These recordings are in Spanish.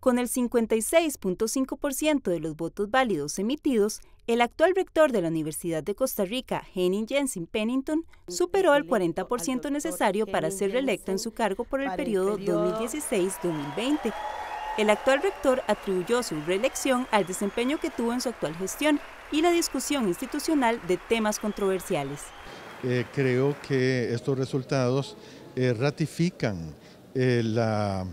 Con el 56.5% de los votos válidos emitidos, el actual rector de la Universidad de Costa Rica, Henning Jensen Pennington, superó el 40% necesario para ser reelecto en su cargo por el periodo 2016-2020. El actual rector atribuyó su reelección al desempeño que tuvo en su actual gestión y la discusión institucional de temas controversiales. Eh, creo que estos resultados eh, ratifican eh, la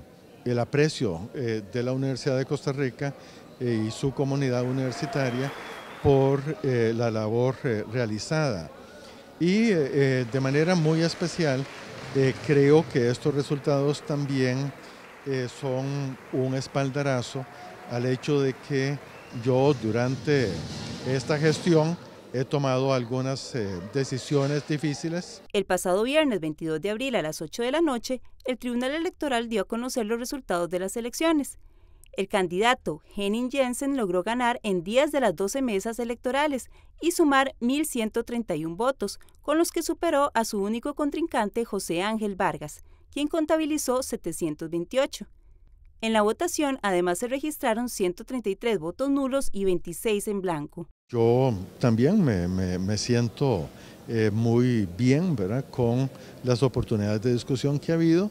el aprecio eh, de la Universidad de Costa Rica eh, y su comunidad universitaria por eh, la labor realizada. Y de manera muy especial, creo que estos resultados también son un espaldarazo al hecho de que yo durante esta gestión he tomado algunas eh, decisiones difíciles. El pasado viernes 22 de abril a las 8 de la noche, el Tribunal Electoral dio a conocer los resultados de las elecciones. El candidato Henning Jensen logró ganar en 10 de las 12 mesas electorales y sumar 1.131 votos, con los que superó a su único contrincante José Ángel Vargas, quien contabilizó 728. En la votación, además, se registraron 133 votos nulos y 26 en blanco. Yo también me, siento eh, muy bien ¿verdad? con las oportunidades de discusión que ha habido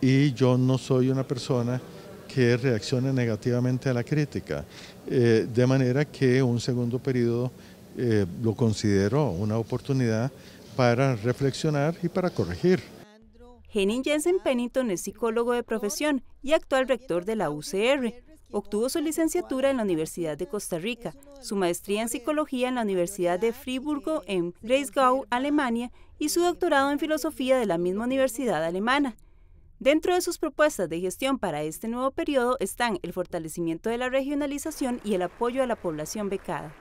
y yo no soy una persona que reaccione negativamente a la crítica, eh, de manera que un segundo periodo eh, lo considero una oportunidad para reflexionar y para corregir. Henning Jensen Pennington es psicólogo de profesión y actual rector de la UCR. Obtuvo su licenciatura en la Universidad de Costa Rica, su maestría en psicología en la Universidad de Friburgo en Breisgau, Alemania, y su doctorado en filosofía de la misma universidad alemana. Dentro de sus propuestas de gestión para este nuevo periodo están el fortalecimiento de la regionalización y el apoyo a la población becada.